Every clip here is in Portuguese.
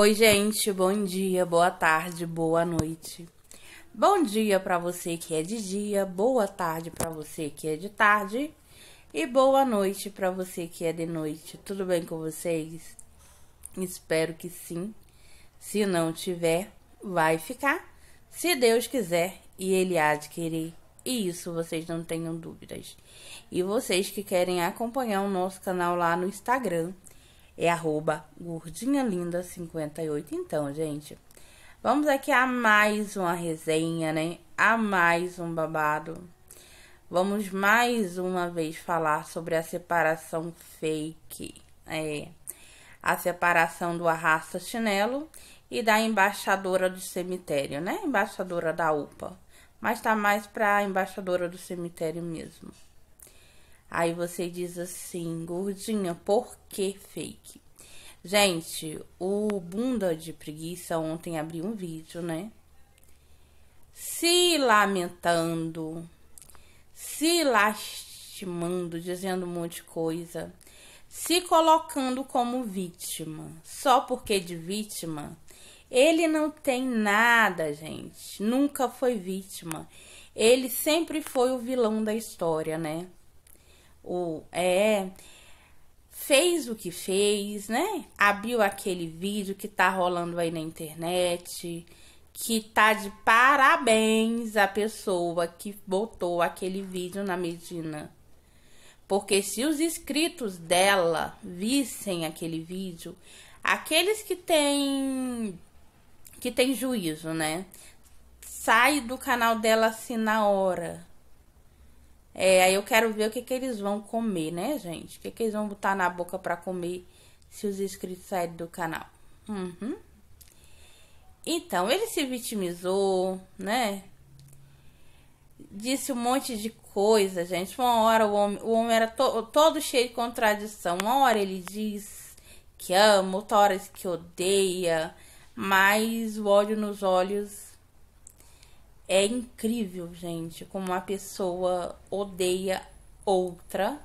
Oi, gente, bom dia, boa tarde, boa noite. Bom dia para você que é de dia, boa tarde para você que é de tarde e boa noite para você que é de noite. Tudo bem com vocês? Espero que sim. Se não tiver, vai ficar, se Deus quiser e ele há de querer. E isso vocês não tenham dúvidas. E vocês que querem acompanhar o nosso canal lá no Instagram, é arroba gordinhalinda58. Então, gente, vamos aqui a mais uma resenha, né? A mais um babado. Vamos mais uma vez falar sobre a separação fake. É, a separação do arrasta chinelo e da embaixadora do cemitério, né? Embaixadora da UPA. Mas tá mais pra embaixadora do cemitério mesmo. Aí você diz assim, gordinha, por que fake? Gente, o bunda de preguiça ontem abriu um vídeo, né? Se lamentando, se lastimando, dizendo um monte de coisa, se colocando como vítima, só porque de vítima. Ele não tem nada, gente. Nunca foi vítima. Ele sempre foi o vilão da história, né? o é fez o que fez, né? Abriu aquele vídeo que tá rolando aí na internet, que tá de parabéns a pessoa que botou aquele vídeo na Medina. Porque se os inscritos dela vissem aquele vídeo, aqueles que têm que tem juízo, né? Sai do canal dela assim na hora. É, aí eu quero ver o que, que eles vão comer, né, gente? O que, que eles vão botar na boca para comer se os inscritos saírem do canal. Uhum. Então, ele se vitimizou, né? Disse um monte de coisa, gente. Uma hora o homem, o homem era to, todo cheio de contradição. Uma hora ele diz que ama, outra hora diz que odeia. Mas o ódio nos olhos é incrível, gente, como uma pessoa odeia outra.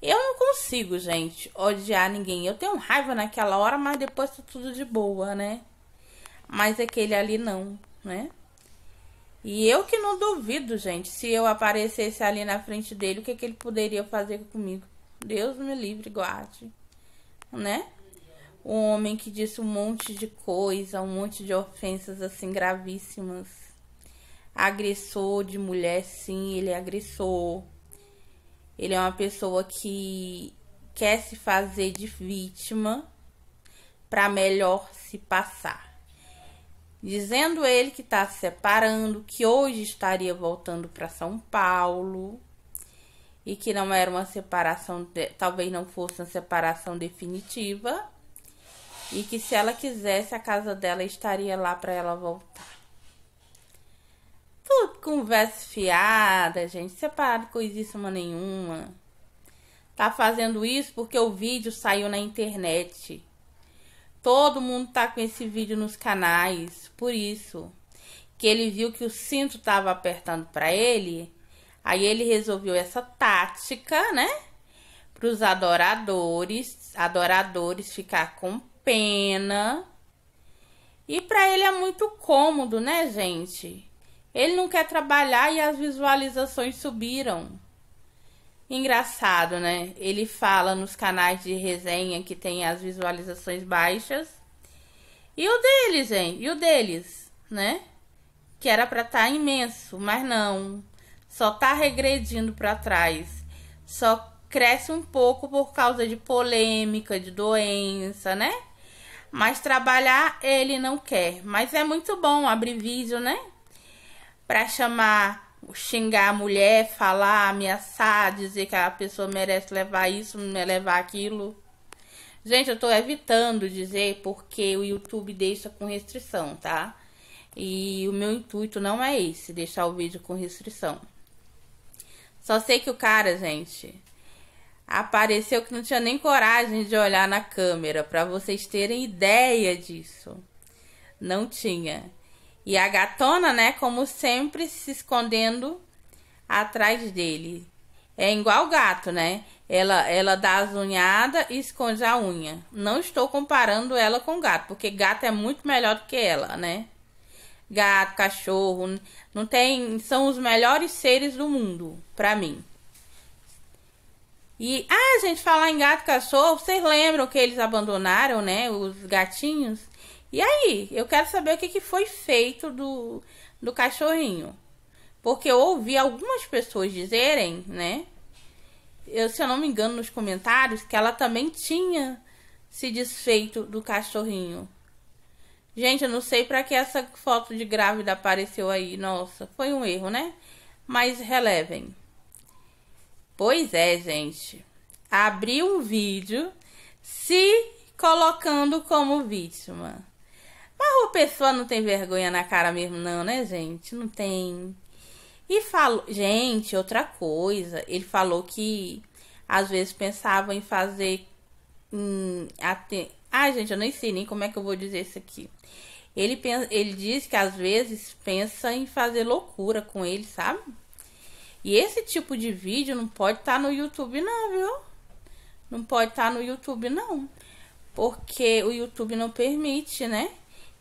Eu não consigo, gente, odiar ninguém. Eu tenho raiva naquela hora, mas depois tá tudo de boa, né? Mas aquele ali não, né? E eu que não duvido, gente, se eu aparecesse ali na frente dele, o que, que ele poderia fazer comigo? Deus me livre, guarde, né? um homem que disse um monte de coisa, um monte de ofensas assim gravíssimas. Agressor de mulher, sim, ele é agressor. Ele é uma pessoa que quer se fazer de vítima para melhor se passar. Dizendo ele que está se separando, que hoje estaria voltando para São Paulo e que não era uma separação, talvez não fosse uma separação definitiva e que se ela quisesse a casa dela estaria lá para ela voltar. Tudo conversa fiada, gente, separado coisíssima nenhuma. Tá fazendo isso porque o vídeo saiu na internet. Todo mundo tá com esse vídeo nos canais, por isso que ele viu que o cinto tava apertando para ele, aí ele resolveu essa tática, né? Para os adoradores, adoradores ficar com pena. E para ele é muito cômodo, né, gente? Ele não quer trabalhar e as visualizações subiram. Engraçado, né? Ele fala nos canais de resenha que tem as visualizações baixas. E o deles, hein? E o deles, né? Que era para estar tá imenso, mas não. Só tá regredindo para trás. Só cresce um pouco por causa de polêmica, de doença, né? mas trabalhar ele não quer. Mas é muito bom abrir vídeo, né? Pra chamar, xingar a mulher, falar, ameaçar, dizer que a pessoa merece levar isso, né, levar aquilo. Gente, eu tô evitando dizer porque o YouTube deixa com restrição, tá? E o meu intuito não é esse, deixar o vídeo com restrição. Só sei que o cara, gente, apareceu que não tinha nem coragem de olhar na câmera, para vocês terem ideia disso. Não tinha. E a gatona, né, como sempre, se escondendo atrás dele. É igual gato, né? Ela, ela dá as unhadas e esconde a unha. Não estou comparando ela com gato, porque gato é muito melhor do que ela, né? Gato, cachorro, não tem, são os melhores seres do mundo, para mim. E, ah, gente, falar em gato e cachorro, vocês lembram que eles abandonaram, né? Os gatinhos? E aí, eu quero saber o que, que foi feito do, do cachorrinho. Porque eu ouvi algumas pessoas dizerem, né? Eu, se eu não me engano, nos comentários, que ela também tinha se desfeito do cachorrinho. Gente, eu não sei para que essa foto de grávida apareceu aí. Nossa, foi um erro, né? Mas relevem. Pois é, gente. Abri um vídeo se colocando como vítima. Mas o pessoa não tem vergonha na cara mesmo, não, né, gente? Não tem. E falou. Gente, outra coisa. Ele falou que às vezes pensava em fazer. Em, até... Ai, gente, eu nem sei nem como é que eu vou dizer isso aqui. Ele, pensa, ele diz que às vezes pensa em fazer loucura com ele, sabe? E esse tipo de vídeo não pode estar tá no YouTube, não, viu? Não pode estar tá no YouTube, não. Porque o YouTube não permite, né?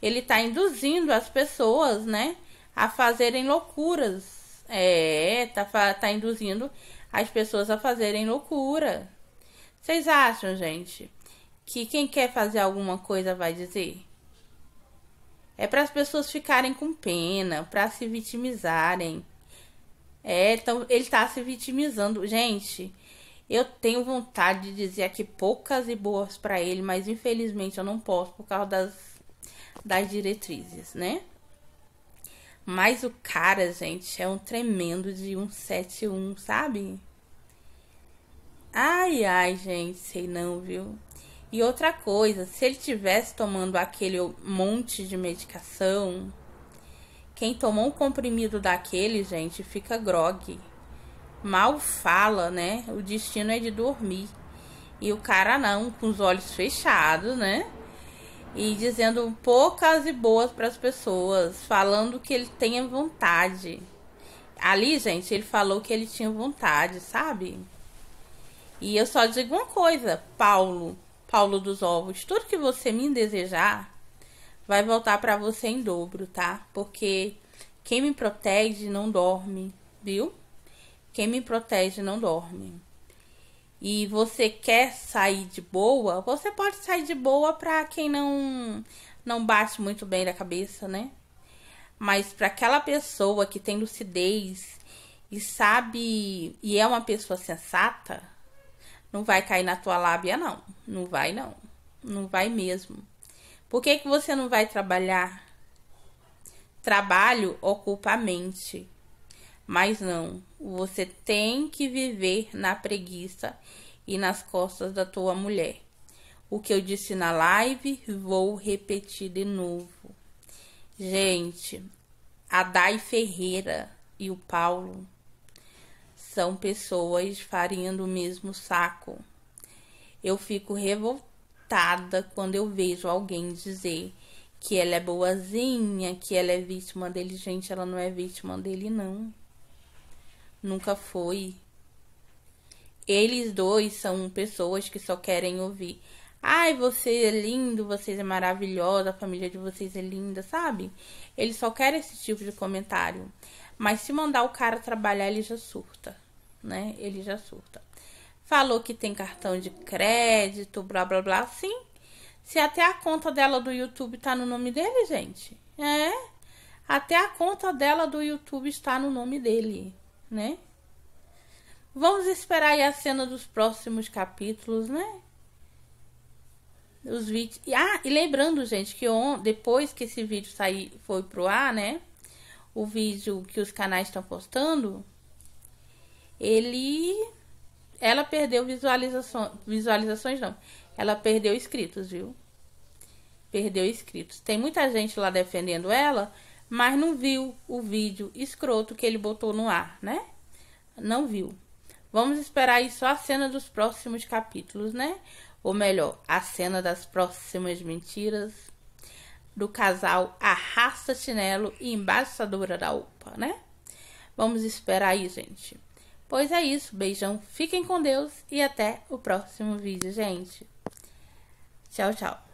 Ele tá induzindo as pessoas, né? A fazerem loucuras. É, tá, tá induzindo as pessoas a fazerem loucura. Vocês acham, gente, que quem quer fazer alguma coisa vai dizer? É para as pessoas ficarem com pena, para se vitimizarem. É, então ele tá se vitimizando. Gente, eu tenho vontade de dizer aqui poucas e boas para ele, mas infelizmente eu não posso por causa das, das diretrizes, né? Mas o cara, gente, é um tremendo de 171, sabe? Ai, ai, gente, sei não, viu? E outra coisa, se ele tivesse tomando aquele monte de medicação, quem tomou um comprimido daquele, gente, fica grogue. Mal fala, né? O destino é de dormir. E o cara não, com os olhos fechados, né? E dizendo poucas e boas para as pessoas, falando que ele tenha vontade. Ali, gente, ele falou que ele tinha vontade, sabe? E eu só digo uma coisa, Paulo, Paulo dos Ovos, tudo que você me desejar, vai voltar para você em dobro, tá? Porque quem me protege não dorme, viu? Quem me protege não dorme. E você quer sair de boa? Você pode sair de boa para quem não não bate muito bem da cabeça, né? Mas para aquela pessoa que tem lucidez e sabe e é uma pessoa sensata, não vai cair na tua lábia não, não vai não. Não vai mesmo. Por que, que você não vai trabalhar? Trabalho ocupa a mente. Mas não, você tem que viver na preguiça e nas costas da tua mulher. O que eu disse na live, vou repetir de novo. Gente, a Dai Ferreira e o Paulo são pessoas farinha do mesmo saco. Eu fico revoltada impactada quando eu vejo alguém dizer que ela é boazinha, que ela é vítima dele. Gente, ela não é vítima dele, não. Nunca foi. Eles dois são pessoas que só querem ouvir. Ai, você é lindo, você é maravilhosa, a família de vocês é linda, sabe? Eles só querem esse tipo de comentário. Mas se mandar o cara trabalhar, ele já surta, né? Ele já surta falou que tem cartão de crédito, blá blá blá. Sim, se até a conta dela do YouTube tá no nome dele, gente. É. Até a conta dela do YouTube está no nome dele, né? Vamos esperar aí a cena dos próximos capítulos, né? Os vídeos. Ah, e lembrando, gente, que on... depois que esse vídeo sair foi pro ar, né? O vídeo que os canais estão postando, ele ela perdeu visualizações. Visualizações não. Ela perdeu inscritos, viu? Perdeu inscritos. Tem muita gente lá defendendo ela, mas não viu o vídeo escroto que ele botou no ar, né? Não viu. Vamos esperar aí só a cena dos próximos capítulos, né? Ou melhor, a cena das próximas mentiras do casal Arrasta Chinelo e Embaixadora da UPA, né? Vamos esperar aí, gente. Pois é isso, beijão, fiquem com Deus e até o próximo vídeo, gente. Tchau, tchau.